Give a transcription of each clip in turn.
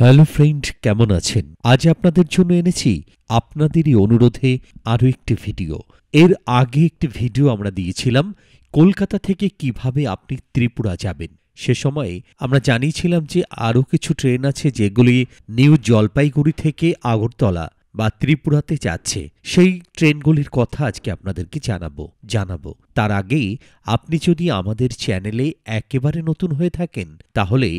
hello friend কেমন আছেন আজ আপনাদের জন্য এনেছি আপনাদেরই অনুরোধে আরও একটি ভিডিও এর আগে একটি ভিডিও আমরা দিয়েছিলাম কলকাতা থেকে কিভাবে আপনি ত্রিপুরা যাবেন সে সময়ে আমরা জানিয়েছিলাম যে আরও কিছু ট্রেন আছে যেগুলি নিউ জলপাইগুড়ি থেকে আগরতলা বা ত্রিপুরাতে যাচ্ছে সেই ট্রেনগুলির কথা আজকে আপনাদেরকে জানাবো জানাবো তার আগেই আপনি যদি আমাদের চ্যানেলে একেবারে নতুন হয়ে থাকেন তাহলে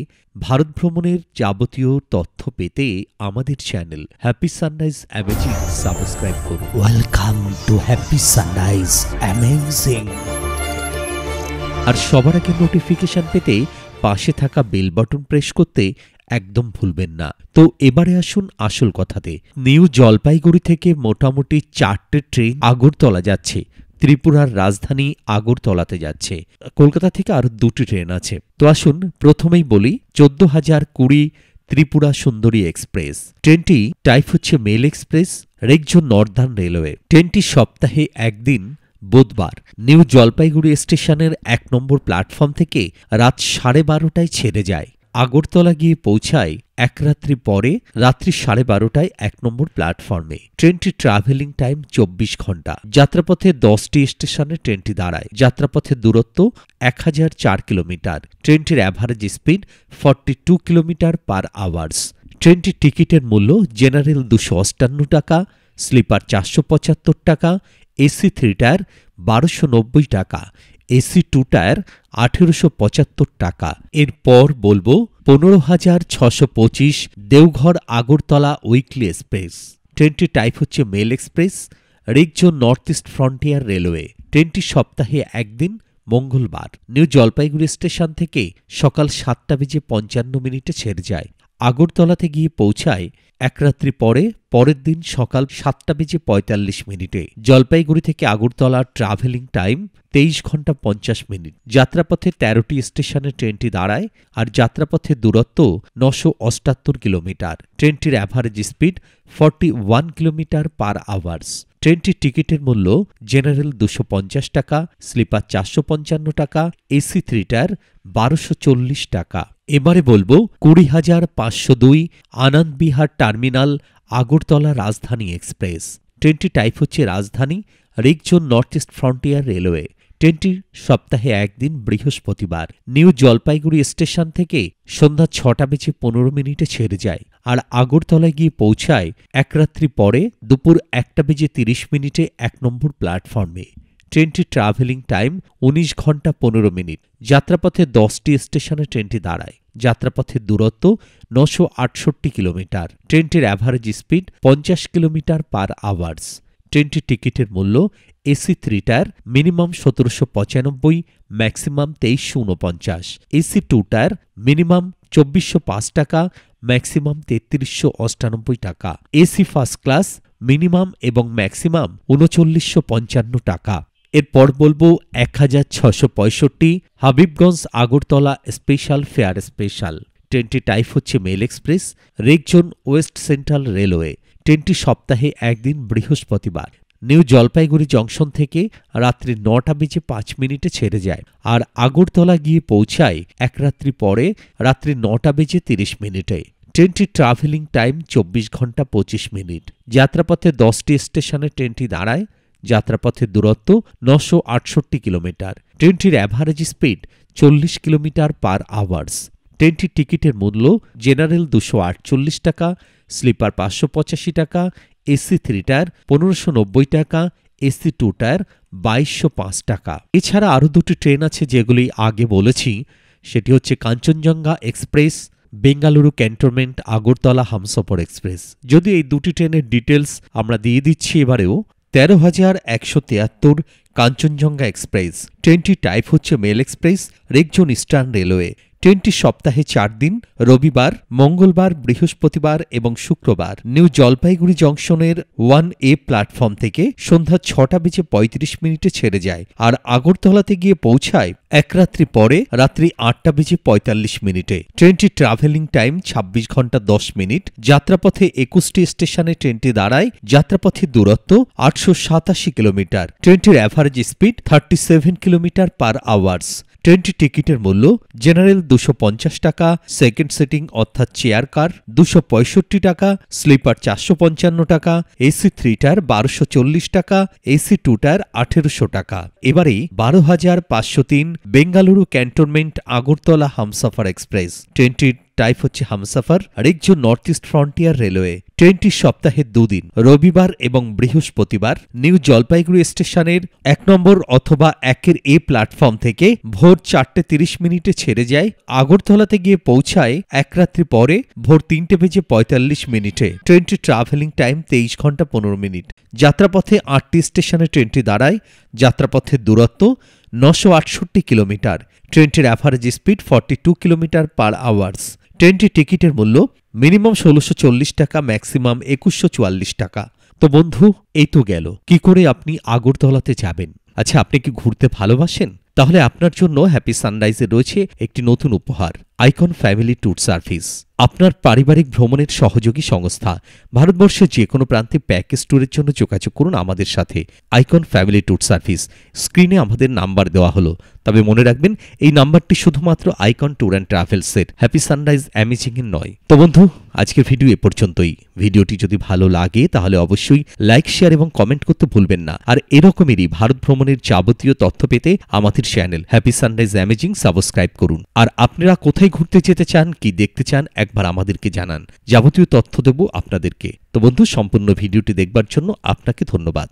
ভারত ভ্রমণের যাবতীয় তথ্য পেতে আমাদের channel happy sunrise amazing subscribe করুন welcome to Happy sunrise Amazing আর সবার আগে নোটিফিকেশন পেতে পাশে থাকা বেল বাটন প্রেস করতে একদম ভুলবেন না তো এবারে আসুন আসল কথাতে নিউ জলপাইগুড়ি থেকে মোটামুটি চারটে ট্রেন আগরতলা যাচ্ছে ত্রিপুরার রাজধানী আগরতলাতে যাচ্ছে কলকাতা থেকে আর দুটি ট্রেন আছে তো আসুন প্রথমেই বলি চোদ্দ হাজার কুড়ি ত্রিপুরা সুন্দরী এক্সপ্রেস ট্রেনটি টাইপ হচ্ছে মেল এক্সপ্রেস রেকজো নর্দার্ন রেলওয়ে ট্রেনটি সপ্তাহে একদিন বুধবার নিউ জলপাইগুড়ি স্টেশনের এক নম্বর প্ল্যাটফর্ম থেকে রাত সাড়ে বারোটায় ছেড়ে যায় আগরতলা গিয়ে পৌঁছায় এক রাত্রি পরে রাত্রি সাড়ে বারোটায় এক নম্বর প্ল্যাটফর্মে ট্রেনটি ট্রাভেলিং টাইম চব্বিশ ঘন্টা যাত্রাপথে দশটি স্টেশনে ট্রেনটি দাঁড়ায় যাত্রাপথের দূরত্ব এক হাজার চার কিলোমিটার ট্রেনটির average speed forty two kilometre per hours ট্রেনটির টিকিটের মূল্য জেনারেল দুশো অষ্টান্ন টাকা স্লিপার চারশো পঁচাত্তর টাকা এসি থ্রি টায়ার বারোশো নব্বই টাকা এসি টু টায়ার আঠেরোশো পঁচাত্তর টাকা এরপর বলবো পনেরো হাজার ছশো পঁচিশ দেওঘর আগরতলা উইকলি এক্সপ্রেস ট্রেনটি টাইপ হচ্ছে মেল এক্সপ্রেস রিকজোন নর্থ ইস্ট ফ্রন্টিয়ার রেলওয়ে ট্রেনটি সপ্তাহে একদিন মঙ্গলবার নিউ জলপাইগুড়ি স্টেশন থেকে সকাল সাতটা বেজে পঞ্চান্ন মিনিটে ছেড়ে যায় আগরতলাতে গিয়ে পৌঁছায় এক রাত্রি পরে পরের দিন সকাল সাতটা বেজে পঁয়তাল্লিশ মিনিটে জলপাইগুড়ি থেকে আগরতলার ট্রাভেলিং টাইম তেইশ ঘন্টা পঞ্চাশ মিনিট যাত্রাপথে তেরোটি স্টেশনে ট্রেনটি দাঁড়ায় আর যাত্রাপথে দূরত্ব নশো অষ্টাত্তর কিলোমিটার ট্রেনটির average speed forty one kilometre per hours ট্রেনটির টিকিটের মূল্য জেনারেল দুশো পঞ্চাশ টাকা স্লিপার চারশো পঞ্চান্ন টাকা এসি থ্রিটার বারোশো চল্লিশ টাকা এবারে বলবো কুড়ি হাজার পাঁচশো দুই আনন্দবিহার টার্মিনাল আগরতলা রাজধানী এক্সপ্রেস ট্রেনটি টাইপ হচ্ছে Rajdhani rake zone north east frontier railway ট্রেনটি সপ্তাহে একদিন বৃহস্পতিবার নিউ জলপাইগুড়ি স্টেশন থেকে সন্ধ্যা ছটা বেজে পনেরো মিনিটে ছেড়ে যায় আর আগরতলায় গিয়ে পৌঁছায় একরাত্রি পরে দুপুর একটা বেজে তিরিশ মিনিটে এক নম্বর প্ল্যাটফর্মে ট্রেনটি ট্রাভেলিং টাইম উনিশ ঘন্টা পনেরো মিনিট যাত্রাপথে দশটি স্টেশনে ট্রেনটি দাঁড়ায় যাত্রাপথের দূরত্ব নশো আটষট্টি কিলোমিটার ট্রেনটির অ্যাভারেজ স্পিড পঞ্চাশ কিলোমিটার পার আওয়ার্স ট্রেনটির টিকিটের মূল্য এসি থ্রি টায়ার মিনিমাম সতেরোশো পঁচানব্বই ম্যাক্সিমাম তেইশশো উনপঞ্চাশ এসি টু টায়ার মিনিমাম চব্বিশশো পাঁচ টাকা ম্যাক্সিমাম তেত্রিশশো অষ্টানব্বই টাকা এসি ফার্স্ট ক্লাস মিনিমাম এবং ম্যাক্সিমাম উনচল্লিশশো পঞ্চান্ন টাকা এরপর বলবো এক হাজার ছশো পঁয়ষট্টি Habibganj Agartala special fare special ট্রেনটি টাইপ হচ্ছে mail express rake zone west central railway ট্রেনটি সপ্তাহে একদিন বৃহস্পতিবার নিউ জলপাইগুড়ি জংশন থেকে রাত্রি নটা বেজে পাঁচ মিনিটে ছেড়ে যায় আর আগরতলা গিয়ে পৌঁছায় এক রাত্রি পরে রাত্রি নটা বেজে তিরিশ মিনিটে ট্রেনটি ট্রাভেলিং টাইম চব্বিশ ঘন্টা পঁচিশ মিনিট যাত্রাপথে দশটি স্টেশনে ট্রেনটি দাঁড়ায় যাত্রাপথের দূরত্ব নশো আটষট্টি কিলোমিটার ট্রেনটির অ্যাভারেজ স্পিড চল্লিশ কিলোমিটার পার আওয়ার্স ট্রেনটির টিকিটের মূল্য জেনারেল দুশো আটচল্লিশ টাকা স্লিপার পাঁচশো পঁচাশি টাকা এসি থ্রি টায়ার পনেরোশো নব্বই টাকা এসি টু টায়ার বাইশশো পাঁচ টাকা এছাড়া আরও দুটি ট্রেন আছে যেগুলি আগে বলেছি সেটি হচ্ছে Kanchenjunga express Bengaluru cantonment Agartala Humsafar express যদি এই দুটি ট্রেনের ডিটেলস আমরা দিয়ে দিচ্ছি এবারেও তেরো হাজার একশো তেয়াত্তর কাঞ্চনজঙ্ঘা এক্সপ্রেস ট্রেনটি টাইপ হচ্ছে mail express rake zone eastern railway twenty সপ্তাহে চার দিন রবিবার মঙ্গলবার বৃহস্পতিবার এবং শুক্রবার নিউ জলপাইগুড়ি জংশনের ওয়ান এ প্ল্যাটফর্ম থেকে সন্ধ্যা ছটা বেজে পঁয়ত্রিশ মিনিটে ছেড়ে যায় আর আগরতলাতে গিয়ে পৌঁছায় এক রাত্রি পরে রাত্রি আটটা বেজে পঁয়তাল্লিশ মিনিটে ট্রেনটি ট্রাভেলিং টাইম ২৬ ঘন্টা দশ মিনিট যাত্রাপথে একুশটি স্টেশনে ট্রেনটি দাঁড়ায় যাত্রাপথের দূরত্ব আটশো সাতাশি কিলোমিটার ট্রেনটির average speed thirty seven kilometre per hours ট্রেনটি টিকিটের মূল্য জেনারেল দুশো টাকা সেকেন্ড সিটিং অর্থাৎ চেয়ার কার দুশো টাকা স্লিপার চারশো টাকা এসি থ্রিটার বারোশো চল্লিশ টাকা এসি টুটার আঠেরোশো টাকা এবারে বারো হাজার পাঁচশো তিন বেঙ্গালুরু ক্যান্টনমেন্ট আগরতলা হামসাফার এক্সপ্রেস ট্রেনটির টাইপ হচ্ছে হামসাফার আর একজন নর্থ ইস্ট ফ্রন্টিয়ার রেলওয়ে ট্রেনটি সপ্তাহে দুদিন রবিবার এবং বৃহস্পতিবার নিউ জলপাইগুড়ি স্টেশনের এক নম্বর অথবা একের এ প্ল্যাটফর্ম থেকে ভোর চারটে তিরিশ মিনিটে ছেড়ে যায় আগরতলাতে গিয়ে পৌঁছায় এক রাত্রি পরে ভোর তিনটে বেজে পঁয়তাল্লিশ মিনিটে ট্রেনটি ট্রাভেলিং টাইম তেইশ ঘন্টা পনেরো মিনিট যাত্রাপথে আটটি স্টেশনে ট্রেনটি দাঁড়ায় যাত্রাপথের দূরত্ব নশো আটষট্টি কিলোমিটার ট্রেনটির average speed forty two kilometre per hours ট্রেনটি টিকিটের মূল্য মিনিমাম ষোলোশো চল্লিশ টাকা ম্যাক্সিমাম একুশশো চুয়াল্লিশ টাকা তো বন্ধু এই তো গেল কি করে আপনি আগরতলাতে যাবেন আচ্ছা আপনি কি ঘুরতে ভালোবাসেন তাহলে আপনার জন্য হ্যাপি সানরাইজে রয়েছে একটি নতুন উপহার আইকন ফ্যামিলি ট্যুর সার্ভিস আপনার পারিবারিক ভ্রমণের সহযোগী সংস্থা ভারতবর্ষের যে কোনো প্রান্তে প্যাকেজ ট্যুরের জন্য যোগাযোগ করুন আমাদের সাথে আইকন ফ্যামিলি ট্যুর সার্ভিস স্ক্রিনে আমাদের নাম্বার দেওয়া হলো তবে মনে রাখবেন এই নাম্বারটি শুধুমাত্র আইকন ট্যুর অ্যান্ড ট্রাভেলসের হ্যাপি সানরাইজ অ্যামেজিংয়ের নয় তো বন্ধু আজকের ভিডিও এ পর্যন্তই ভিডিওটি যদি ভালো লাগে তাহলে অবশ্যই লাইক শেয়ার এবং কমেন্ট করতে ভুলবেন না আর এরকমেরই ভারত ভ্রমণের যাবতীয় তথ্য পেতে আমাদের channel happy sunrise amazing subscribe করুন আর আপনারা কোথায় ঘুরতে যেতে চান কি দেখতে চান একবার আমাদেরকে জানান যাবতীয় তথ্য দেব আপনাদেরকে তো বন্ধু সম্পূর্ণ ভিডিওটি দেখবার জন্য আপনাকে ধন্যবাদ